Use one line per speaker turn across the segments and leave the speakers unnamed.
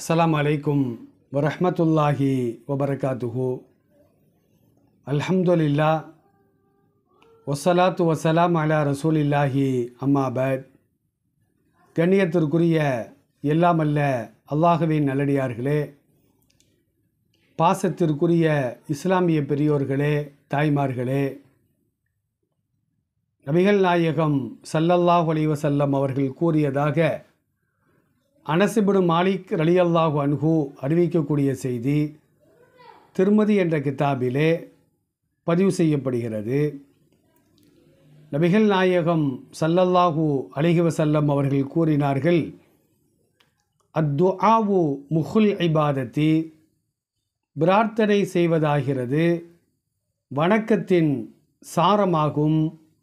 அஸ்லாம் அலைக்கும் வரஹமத்துல்லாஹி வபரகாத்துஹு அல்ஹம்துலில்லா ஒசலாத்து வசலாம் அலா ரசூலில்லாஹி அம்மாபட் கண்ணியத்திற்குரிய எல்லாம் அல்ல அல்லாஹுவின் நல்லடியார்களே பாசத்திற்குரிய இஸ்லாமிய பெரியோர்களே தாய்மார்களே நபிகள் நாயகம் சல்லல்லாஹ் ஒலைவசல்லம் அவர்கள் கூறியதாக அனசிபுடு மாலிக் ரலி அல்லாஹு அன்ஹு அறிவிக்கக்கூடிய செய்தி திருமதி என்ற கித்தாபிலே பதிவு செய்யப்படுகிறது நபிகள் நாயகம் சல்லல்லாஹு அலிஹி அவர்கள் கூறினார்கள் அத்து ஆவு முகுல் ஐபாதத்தி பிரார்த்தனை செய்வதாகிறது வணக்கத்தின் சாரமாகும்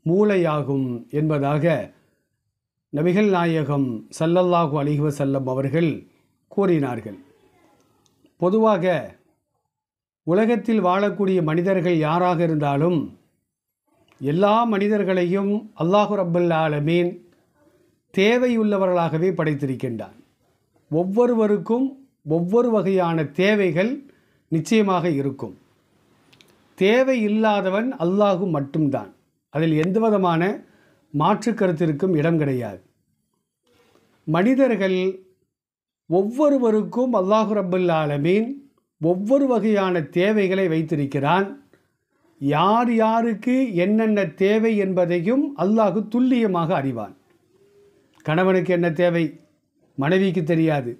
மூளையாகும் என்பதாக நபிகள் நாயகம் சல்லல்லாஹு அலிஹுவ செல்லம் அவர்கள் கூறினார்கள் பொதுவாக உலகத்தில் வாழக்கூடிய மனிதர்கள் யாராக இருந்தாலும் எல்லா மனிதர்களையும் அல்லாஹு ரப்பல் ஆலமீன் தேவையுள்ளவர்களாகவே படைத்திருக்கின்றார் ஒவ்வொருவருக்கும் ஒவ்வொரு வகையான தேவைகள் நிச்சயமாக இருக்கும் தேவை இல்லாதவன் அல்லாஹு மட்டும்தான் அதில் எந்த விதமான மாற்று கருத்திற்கும் இடம் கிடையாது மனிதர்கள் ஒவ்வொருவருக்கும் அல்லாஹு ரபுல் ஆலமீன் ஒவ்வொரு வகையான தேவைகளை வைத்திருக்கிறான் யார் யாருக்கு என்னென்ன தேவை என்பதையும் அல்லாஹு துல்லியமாக அறிவான் கணவனுக்கு என்ன தேவை மனைவிக்கு தெரியாது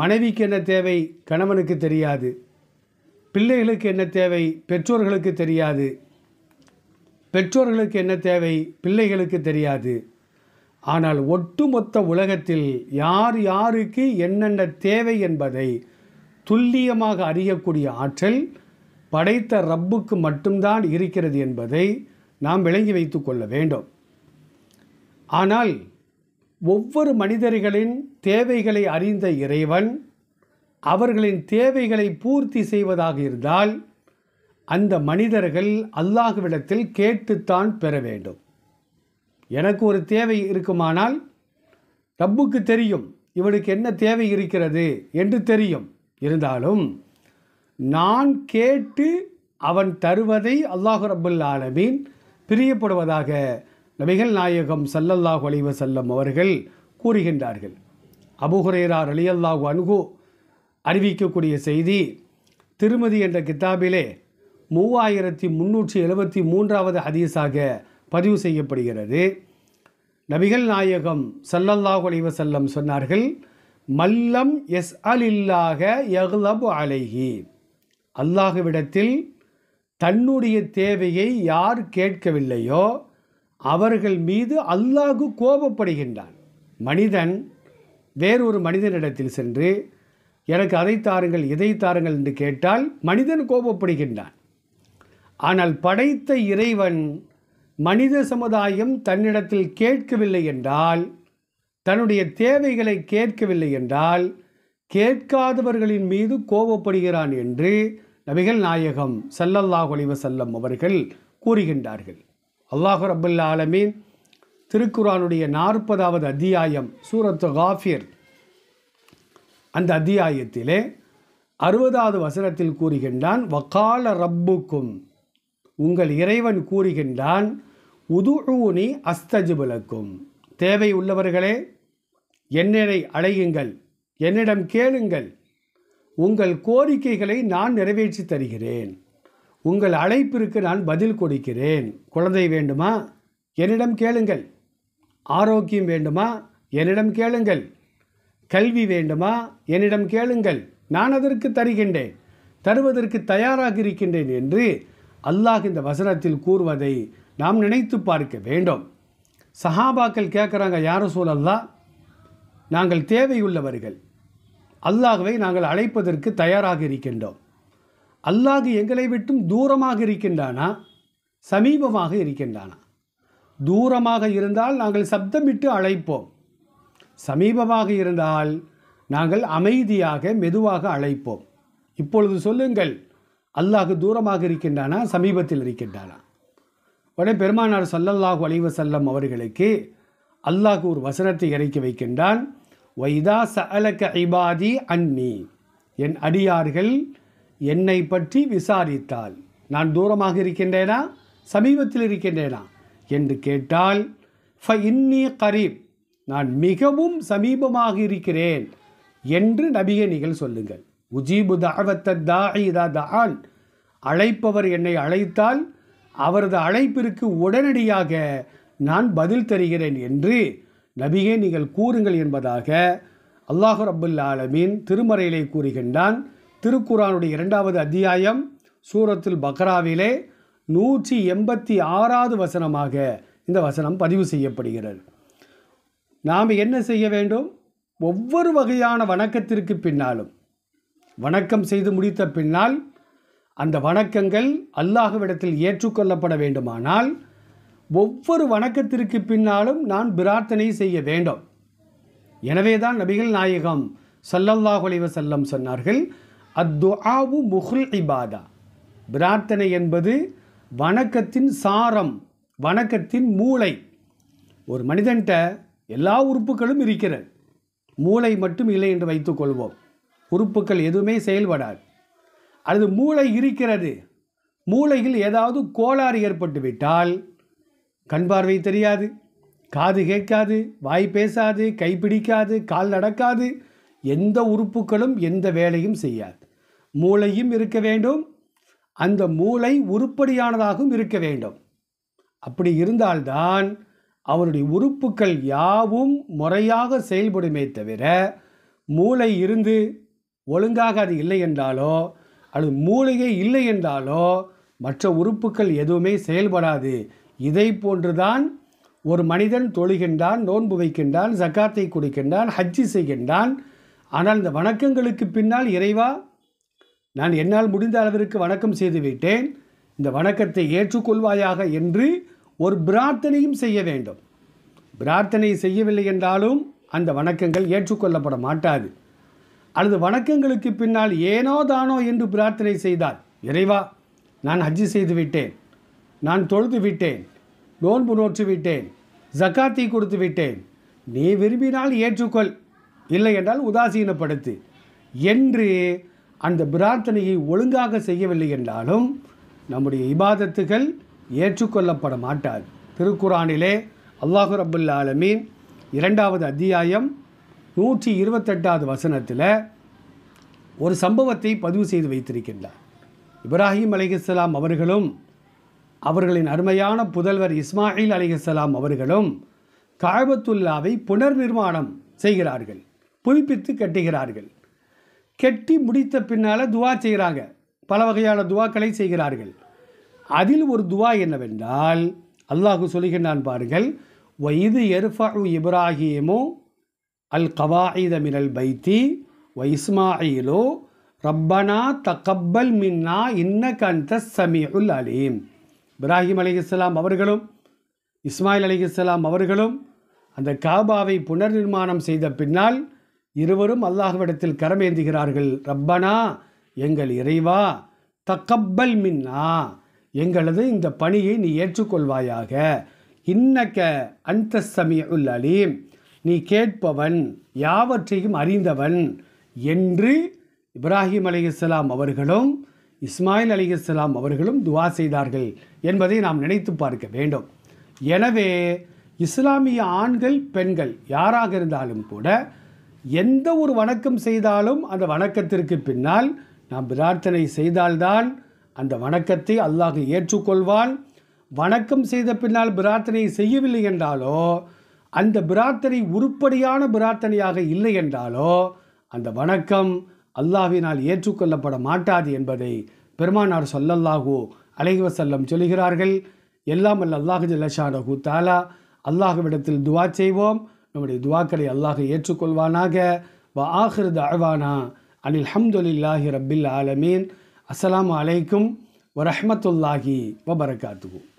மனைவிக்கு என்ன தேவை கணவனுக்கு தெரியாது பிள்ளைகளுக்கு என்ன தேவை பெற்றோர்களுக்கு தெரியாது பெற்றோர்களுக்கு என்ன தேவை பிள்ளைகளுக்கு தெரியாது ஆனால் ஒட்டுமொத்த உலகத்தில் யார் யாருக்கு என்னென்ன தேவை என்பதை துல்லியமாக அறியக்கூடிய ஆற்றல் படைத்த ரப்புக்கு மட்டும்தான் இருக்கிறது என்பதை நாம் விளங்கி வைத்து கொள்ள வேண்டும் ஆனால் ஒவ்வொரு மனிதர்களின் தேவைகளை அறிந்த இறைவன் அவர்களின் தேவைகளை பூர்த்தி செய்வதாக இருந்தால் அந்த மனிதர்கள் விடத்தில் கேட்டுத்தான் பெற வேண்டும் எனக்கு ஒரு தேவை இருக்குமானால் ரப்புக்கு தெரியும் இவனுக்கு என்ன தேவை இருக்கிறது என்று தெரியும் இருந்தாலும் நான் கேட்டு அவன் தருவதை அல்லாஹு ரபுல் ஆலமீன் பிரியப்படுவதாக நபிகள் நாயகம் சல்லல்லாஹு அலைவ செல்லம் அவர்கள் கூறுகின்றார்கள் அபுஹுரேரார் அலி அல்லாஹு அன்கு அறிவிக்கக்கூடிய செய்தி திருமதி என்ற கித்தாபிலே மூவாயிரத்தி முந்நூற்றி எழுபத்தி மூன்றாவது ஹதீஸாக பதிவு செய்யப்படுகிறது நபிகள் நாயகம் சல்லல்லாஹு அலைவ செல்லம் சொன்னார்கள் மல்லம் எஸ் அலில்லாக எஹ்லபு அலைஹி அல்லாஹுவிடத்தில் தன்னுடைய தேவையை யார் கேட்கவில்லையோ அவர்கள் மீது அல்லாஹு கோபப்படுகின்றான் மனிதன் வேறொரு மனிதனிடத்தில் சென்று எனக்கு அதை தாருங்கள் இதை தாருங்கள் என்று கேட்டால் மனிதன் கோபப்படுகின்றான் ஆனால் படைத்த இறைவன் மனித சமுதாயம் தன்னிடத்தில் கேட்கவில்லை என்றால் தன்னுடைய தேவைகளை கேட்கவில்லை என்றால் கேட்காதவர்களின் மீது கோபப்படுகிறான் என்று நபிகள் நாயகம் சல்லல்லாஹ் செல்லம் அவர்கள் கூறுகின்றார்கள் அல்லாஹு ரபுல்லா ஆலமீன் திருக்குறானுடைய நாற்பதாவது அத்தியாயம் சூரத்து காஃபியர் அந்த அத்தியாயத்திலே அறுபதாவது வசனத்தில் கூறுகின்றான் வக்கால ரப்புக்கும் உங்கள் இறைவன் கூறுகின்றான் அஸ்தஜு அஸ்தஜிபுலக்கும் தேவை உள்ளவர்களே என்னை அழையுங்கள் என்னிடம் கேளுங்கள் உங்கள் கோரிக்கைகளை நான் நிறைவேற்றி தருகிறேன் உங்கள் அழைப்பிற்கு நான் பதில் கொடுக்கிறேன் குழந்தை வேண்டுமா என்னிடம் கேளுங்கள் ஆரோக்கியம் வேண்டுமா என்னிடம் கேளுங்கள் கல்வி வேண்டுமா என்னிடம் கேளுங்கள் நான் அதற்கு தருகின்றேன் தருவதற்கு தயாராக இருக்கின்றேன் என்று அல்லாஹ் இந்த வசனத்தில் கூறுவதை நாம் நினைத்து பார்க்க வேண்டும் சஹாபாக்கள் கேட்குறாங்க யாரும் சூழல்லா நாங்கள் தேவையுள்ளவர்கள் அல்லாஹுவை நாங்கள் அழைப்பதற்கு தயாராக இருக்கின்றோம் அல்லாஹ் எங்களை விட்டும் தூரமாக இருக்கின்றானா சமீபமாக இருக்கின்றானா தூரமாக இருந்தால் நாங்கள் சப்தமிட்டு அழைப்போம் சமீபமாக இருந்தால் நாங்கள் அமைதியாக மெதுவாக அழைப்போம் இப்பொழுது சொல்லுங்கள் அல்லாஹ் தூரமாக இருக்கின்றானா சமீபத்தில் இருக்கின்றானா உடனே பெருமானார் சல்லல்லாஹு அலைவ செல்லம் அவர்களுக்கு அல்லாஹ் ஒரு வசனத்தை இறக்கி வைக்கின்றான் வைதா சஅலக ஐபாதி அன்னி என் அடியார்கள் என்னை பற்றி விசாரித்தால் நான் தூரமாக இருக்கின்றேனா சமீபத்தில் இருக்கின்றேனா என்று கேட்டால் ஃப இன்னி கரீப் நான் மிகவும் சமீபமாக இருக்கிறேன் என்று நபிகை நீங்கள் சொல்லுங்கள் உஜீபு தாவத்த தாஹி இதா தஹான் அழைப்பவர் என்னை அழைத்தால் அவரது அழைப்பிற்கு உடனடியாக நான் பதில் தருகிறேன் என்று நபியே நீங்கள் கூறுங்கள் என்பதாக அல்லாஹு ரபுல்ல ஆலமீன் திருமறையிலே கூறுகின்றான் திருக்குறானுடைய இரண்டாவது அத்தியாயம் சூரத்தில் பக்ராவிலே நூற்றி எண்பத்தி ஆறாவது வசனமாக இந்த வசனம் பதிவு செய்யப்படுகிறது நாம் என்ன செய்ய வேண்டும் ஒவ்வொரு வகையான வணக்கத்திற்கு பின்னாலும் வணக்கம் செய்து முடித்த பின்னால் அந்த வணக்கங்கள் அல்லாஹுவிடத்தில் ஏற்றுக்கொள்ளப்பட வேண்டுமானால் ஒவ்வொரு வணக்கத்திற்கு பின்னாலும் நான் பிரார்த்தனை செய்ய வேண்டும் எனவே தான் நபிகள் நாயகம் சல்லல்லாஹ் செல்லம் சொன்னார்கள் அத்துஆவு முகுல் இபாதா பிரார்த்தனை என்பது வணக்கத்தின் சாரம் வணக்கத்தின் மூளை ஒரு மனிதன்கிட்ட எல்லா உறுப்புகளும் இருக்கிறது மூளை மட்டும் இல்லை என்று வைத்துக்கொள்வோம் உறுப்புகள் எதுவுமே செயல்படாது அல்லது மூளை இருக்கிறது மூளையில் ஏதாவது கோளாறு ஏற்பட்டு விட்டால் கண் பார்வை தெரியாது காது கேட்காது வாய் பேசாது கை பிடிக்காது கால் நடக்காது எந்த உறுப்புகளும் எந்த வேலையும் செய்யாது மூளையும் இருக்க வேண்டும் அந்த மூளை உருப்படியானதாகவும் இருக்க வேண்டும் அப்படி இருந்தால்தான் அவருடைய உறுப்புகள் யாவும் முறையாக செயல்படுமே தவிர மூளை இருந்து ஒழுங்காக அது இல்லை என்றாலோ அல்லது மூலிகை இல்லை என்றாலோ மற்ற உறுப்புகள் எதுவுமே செயல்படாது இதை போன்றுதான் ஒரு மனிதன் தொழுகின்றான் நோன்பு வைக்கின்றான் ஜக்காத்தை கொடுக்கின்றான் ஹஜ்ஜி செய்கின்றான் ஆனால் இந்த வணக்கங்களுக்கு பின்னால் இறைவா நான் என்னால் முடிந்த அளவிற்கு வணக்கம் செய்துவிட்டேன் இந்த வணக்கத்தை ஏற்றுக்கொள்வாயாக என்று ஒரு பிரார்த்தனையும் செய்ய வேண்டும் பிரார்த்தனை செய்யவில்லை என்றாலும் அந்த வணக்கங்கள் ஏற்றுக்கொள்ளப்பட மாட்டாது அல்லது வணக்கங்களுக்கு பின்னால் ஏனோ தானோ என்று பிரார்த்தனை செய்தால் இறைவா நான் ஹஜ்ஜு செய்து விட்டேன் நான் தொழுது விட்டேன் நோன்பு நோற்று விட்டேன் ஜக்காத்தி கொடுத்து விட்டேன் நீ விரும்பினால் ஏற்றுக்கொள் இல்லை என்றால் உதாசீனப்படுத்து என்று அந்த பிரார்த்தனையை ஒழுங்காக செய்யவில்லை என்றாலும் நம்முடைய இபாதத்துகள் ஏற்றுக்கொள்ளப்பட மாட்டார் திருக்குறானிலே அல்லாஹு ரபுல்ல ஆலமீன் இரண்டாவது அத்தியாயம் நூற்றி இருபத்தெட்டாவது வசனத்தில் ஒரு சம்பவத்தை பதிவு செய்து வைத்திருக்கின்றார் இப்ராஹிம் அலிகலாம் அவர்களும் அவர்களின் அருமையான புதல்வர் இஸ்மாயில் அலிகலாம் அவர்களும் காபத்துல்லாவை புனர் நிர்மாணம் செய்கிறார்கள் புதுப்பித்து கட்டுகிறார்கள் கெட்டி முடித்த பின்னால் துவா செய்கிறாங்க பல வகையான துவாக்களை செய்கிறார்கள் அதில் ஒரு துவா என்னவென்றால் அல்லாஹு சொல்லுகின்றான் பாருங்கள் வயது எர்ஃபு இப்ராஹிமோ அல் கவாயித மினல் பைத்தி வ இஸ்மாயிலோ ரப்பனா தகப்பல் மின்னா இன்ன கந்த சமீ உல் அலீம் இப்ராஹிம் இஸ்லாம் அவர்களும் இஸ்மாயில் இஸ்லாம் அவர்களும் அந்த காபாவை புனர் நிர்மாணம் செய்த பின்னால் இருவரும் அல்லாஹ்விடத்தில் கரமேந்துகிறார்கள் ரப்பனா எங்கள் இறைவா தக்கப்பல் மின்னா எங்களது இந்த பணியை நீ ஏற்றுக்கொள்வாயாக இன்னக்க அந்த சமீ அலீம் நீ கேட்பவன் யாவற்றையும் அறிந்தவன் என்று இப்ராஹிம் அலிகலாம் அவர்களும் இஸ்மாயில் அலிகலாம் அவர்களும் துவா செய்தார்கள் என்பதை நாம் நினைத்து பார்க்க வேண்டும் எனவே இஸ்லாமிய ஆண்கள் பெண்கள் யாராக இருந்தாலும் கூட எந்த ஒரு வணக்கம் செய்தாலும் அந்த வணக்கத்திற்கு பின்னால் நாம் பிரார்த்தனை செய்தால்தான் அந்த வணக்கத்தை அல்லாஹ் ஏற்றுக்கொள்வான் வணக்கம் செய்த பின்னால் பிரார்த்தனை செய்யவில்லை என்றாலோ அந்த பிரார்த்தனை உருப்படியான பிரார்த்தனையாக இல்லை என்றாலோ அந்த வணக்கம் அல்லாஹினால் ஏற்றுக்கொள்ளப்பட மாட்டாது என்பதை பெருமானார் சொல்லல்லாஹூ அலைவசல்லம் சொல்கிறார்கள் எல்லாம் அல்ல அல்லாஹு ஜல்லஷானஹூ தாலா அல்லாஹுவிடத்தில் துவா செய்வோம் நம்முடைய துவாக்களை அல்லாஹ் ஏற்றுக்கொள்வானாக வ ஆஹிருது அழ்வானா அனில் ஹம்துலில்லாஹி ரப்பில் ஆலமீன் அஸ்லாம் அலைக்கும் வரமத்துல்லாஹி வபரகாத்துவோம்